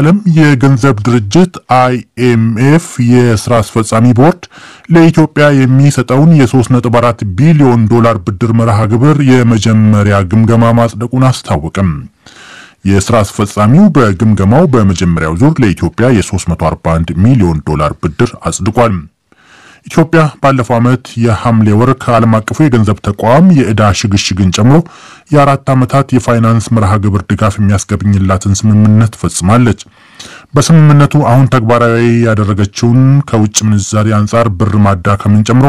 የዓለም የገንዘብ ድርጅት አይኤምኤፍ የስራ አስፈጻሚ ቦርድ ለኢትዮጵያ የሚሰጠውን የ3.4 ቢሊዮን ዶላር ብድር መርሃ ግብር የመጀመሪያ ግምገማ ማጽደቁን አስታወቅም። የስራ አስፈጻሚው በግምገማው በመጀመሪያው ዙር ለኢትዮጵያ የ341 ሚሊዮን ዶላር ብድር አጽድቋል። ኢትዮጵያ ባለፈው ዓመት የሐምሌ ወር ከዓለም አቀፉ የገንዘብ ተቋም የዕዳ ሽግሽግን ጨምሮ የአራት ዓመታት የፋይናንስ መርሃ ግብር ድጋፍ የሚያስገብኝላትን ስምምነት ፈጽማለች። በስምምነቱ አሁን ተግባራዊ ያደረገችውን ከውጭ ምንዛሪ አንጻር ብር ማዳከምን ጨምሮ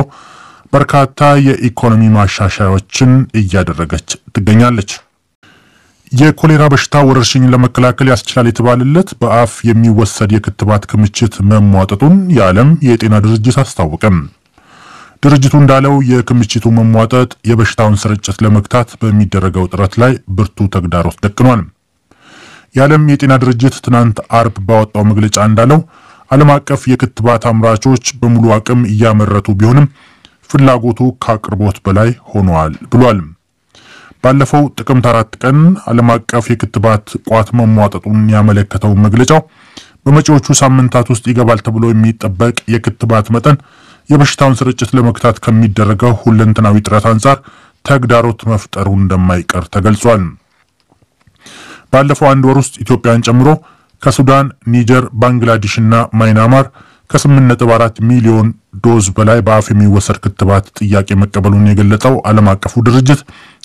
በርካታ የኢኮኖሚ ማሻሻያዎችን እያደረገች ትገኛለች። የኮሌራ በሽታ ወረርሽኝን ለመከላከል ያስችላል የተባለለት በአፍ የሚወሰድ የክትባት ክምችት መሟጠጡን የዓለም የጤና ድርጅት አስታወቀም። ድርጅቱ እንዳለው የክምችቱ መሟጠጥ የበሽታውን ስርጭት ለመግታት በሚደረገው ጥረት ላይ ብርቱ ተግዳሮት ደቅኗል። የዓለም የጤና ድርጅት ትናንት አርብ ባወጣው መግለጫ እንዳለው ዓለም አቀፍ የክትባት አምራቾች በሙሉ አቅም እያመረቱ ቢሆንም ፍላጎቱ ከአቅርቦት በላይ ሆኗል ብሏል። ባለፈው ጥቅምት አራት ቀን ዓለም አቀፍ የክትባት ቋት መሟጠጡን ያመለከተው መግለጫው በመጪዎቹ ሳምንታት ውስጥ ይገባል ተብሎ የሚጠበቅ የክትባት መጠን የበሽታውን ስርጭት ለመግታት ከሚደረገው ሁለንተናዊ ጥረት አንጻር ተግዳሮት መፍጠሩ እንደማይቀር ተገልጿል። ባለፈው አንድ ወር ውስጥ ኢትዮጵያን ጨምሮ ከሱዳን፣ ኒጀር፣ ባንግላዴሽ እና ማይናማር ከ8.4 ሚሊዮን ዶዝ በላይ በአፍ የሚወሰድ ክትባት ጥያቄ መቀበሉን የገለጸው ዓለም አቀፉ ድርጅት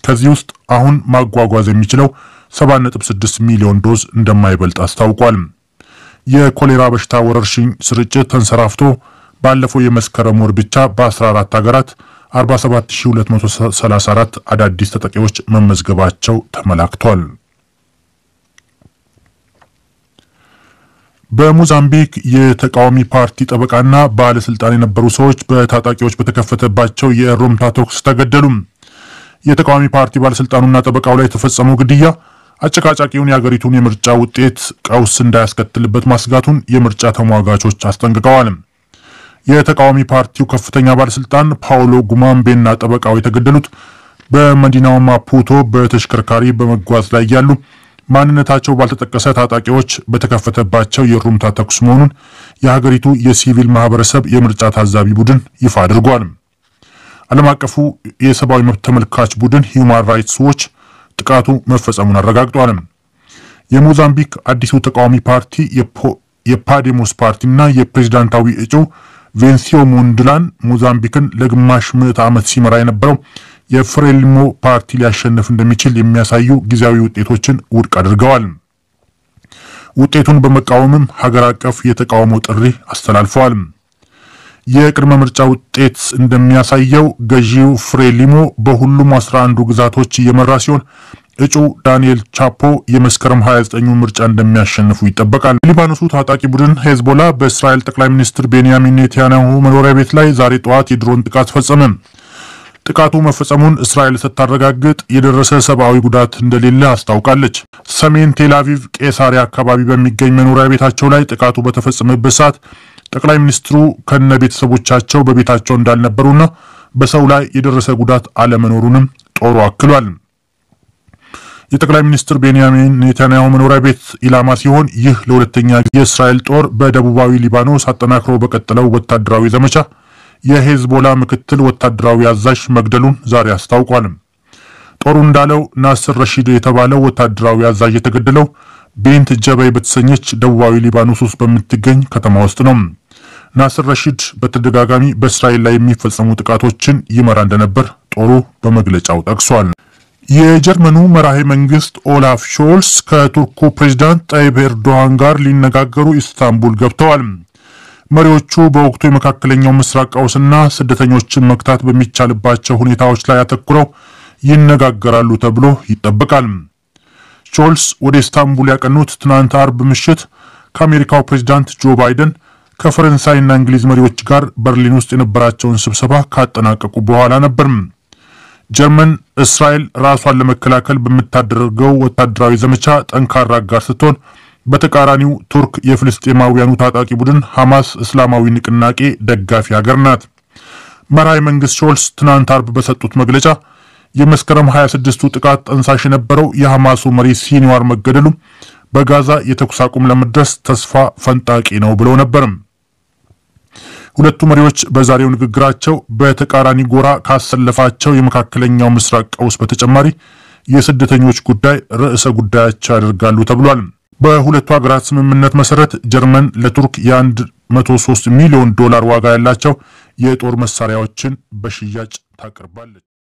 ከዚህ ውስጥ አሁን ማጓጓዝ የሚችለው 7.6 ሚሊዮን ዶዝ እንደማይበልጥ አስታውቋል። የኮሌራ በሽታ ወረርሽኝ ስርጭት ተንሰራፍቶ ባለፈው የመስከረም ወር ብቻ በ14 ሀገራት 47234 አዳዲስ ተጠቂዎች መመዝገባቸው ተመላክቷል። በሞዛምቢክ የተቃዋሚ ፓርቲ ጠበቃና ባለስልጣን የነበሩ ሰዎች በታጣቂዎች በተከፈተባቸው የሩምታ ተኩስ ተገደሉ። የተቃዋሚ ፓርቲ ባለስልጣኑና ጠበቃው ላይ የተፈጸመው ግድያ አጨቃጫቂውን የአገሪቱን የምርጫ ውጤት ቀውስ እንዳያስከትልበት ማስጋቱን የምርጫ ተሟጋቾች አስጠንቅቀዋል። የተቃዋሚ ፓርቲው ከፍተኛ ባለስልጣን ፓውሎ ጉማምቤና ጠበቃው የተገደሉት በመዲናው ማፑቶ በተሽከርካሪ በመጓዝ ላይ ያሉ ማንነታቸው ባልተጠቀሰ ታጣቂዎች በተከፈተባቸው የሩምታ ተኩስ መሆኑን የሀገሪቱ የሲቪል ማህበረሰብ የምርጫ ታዛቢ ቡድን ይፋ አድርጓል። ዓለም አቀፉ የሰብአዊ መብት ተመልካች ቡድን ሂዩማን ራይትስ ዎች ጥቃቱ መፈጸሙን አረጋግጧል። የሞዛምቢክ አዲሱ ተቃዋሚ ፓርቲ የፓዴሞስ ፓርቲ እና የፕሬዝዳንታዊ እጩ ቬንሲዮ ሞንድላን ሞዛምቢክን ለግማሽ ምዕተ ዓመት ሲመራ የነበረው የፍሬሊሞ ፓርቲ ሊያሸንፍ እንደሚችል የሚያሳዩ ጊዜያዊ ውጤቶችን ውድቅ አድርገዋል። ውጤቱን በመቃወምም ሀገር አቀፍ የተቃውሞ ጥሪ አስተላልፈዋል። የቅድመ ምርጫ ውጤት እንደሚያሳየው ገዢው ፍሬሊሞ በሁሉም 11ዱ ግዛቶች እየመራ ሲሆን እጩ ዳንኤል ቻፖ የመስከረም 29ኙ ምርጫ እንደሚያሸንፉ ይጠበቃል። የሊባኖሱ ታጣቂ ቡድን ሄዝቦላ በእስራኤል ጠቅላይ ሚኒስትር ቤንያሚን ኔታንያሁ መኖሪያ ቤት ላይ ዛሬ ጠዋት የድሮን ጥቃት ፈጸመ። ጥቃቱ መፈጸሙን እስራኤል ስታረጋግጥ የደረሰ ሰብአዊ ጉዳት እንደሌለ አስታውቃለች። ሰሜን ቴል አቪቭ ቄሳሪያ አካባቢ በሚገኝ መኖሪያ ቤታቸው ላይ ጥቃቱ በተፈጸመበት ሰዓት ጠቅላይ ሚኒስትሩ ከነ ቤተሰቦቻቸው በቤታቸው እንዳልነበሩና በሰው ላይ የደረሰ ጉዳት አለመኖሩንም ጦሩ አክሏል። የጠቅላይ ሚኒስትር ቤንያሚን ኔታንያሁ መኖሪያ ቤት ኢላማ ሲሆን ይህ ለሁለተኛ የእስራኤል ጦር በደቡባዊ ሊባኖስ አጠናክሮ በቀጠለው ወታደራዊ ዘመቻ የሄዝቦላ ምክትል ወታደራዊ አዛዥ መግደሉን ዛሬ አስታውቋል። ጦሩ እንዳለው ናስር ረሺድ የተባለው ወታደራዊ አዛዥ የተገደለው ቤንት ጀባይ በተሰኘች ደቡባዊ ሊባኖስ ውስጥ በምትገኝ ከተማ ውስጥ ነው። ናስር ረሺድ በተደጋጋሚ በእስራኤል ላይ የሚፈጸሙ ጥቃቶችን ይመራ እንደነበር ጦሩ በመግለጫው ጠቅሷል። የጀርመኑ መራሄ መንግስት ኦላፍ ሾልስ ከቱርኩ ፕሬዝዳንት ጣይብ ኤርዶሃን ጋር ሊነጋገሩ ኢስታንቡል ገብተዋል። መሪዎቹ በወቅቱ የመካከለኛው ምስራቅ ቀውስና ስደተኞችን መግታት በሚቻልባቸው ሁኔታዎች ላይ አተኩረው ይነጋገራሉ ተብሎ ይጠበቃል። ሾልስ ወደ ኢስታንቡል ያቀኑት ትናንት አርብ ምሽት ከአሜሪካው ፕሬዚዳንት ጆ ባይደን ከፈረንሳይና እንግሊዝ መሪዎች ጋር በርሊን ውስጥ የነበራቸውን ስብሰባ ካጠናቀቁ በኋላ ነበር። ጀርመን እስራኤል ራሷን ለመከላከል በምታደርገው ወታደራዊ ዘመቻ ጠንካራ አጋር ስትሆን፣ በተቃራኒው ቱርክ የፍልስጤማውያኑ ታጣቂ ቡድን ሐማስ እስላማዊ ንቅናቄ ደጋፊ ሀገር ናት። መራሄ መንግስት ሾልስ ትናንት አርብ በሰጡት መግለጫ የመስከረም 26ቱ ጥቃት ጠንሳሽ የነበረው የሐማሱ መሪ ሲንዋር መገደሉ በጋዛ የተኩስ አቁም ለመድረስ ተስፋ ፈንጣቂ ነው ብለው ነበርም። ሁለቱ መሪዎች በዛሬው ንግግራቸው በተቃራኒ ጎራ ካሰለፋቸው የመካከለኛው ምስራቅ ቀውስ በተጨማሪ የስደተኞች ጉዳይ ርዕሰ ጉዳያቸው ያደርጋሉ ተብሏል። በሁለቱ ሀገራት ስምምነት መሰረት ጀርመን ለቱርክ የ103 ሚሊዮን ዶላር ዋጋ ያላቸው የጦር መሳሪያዎችን በሽያጭ ታቀርባለች።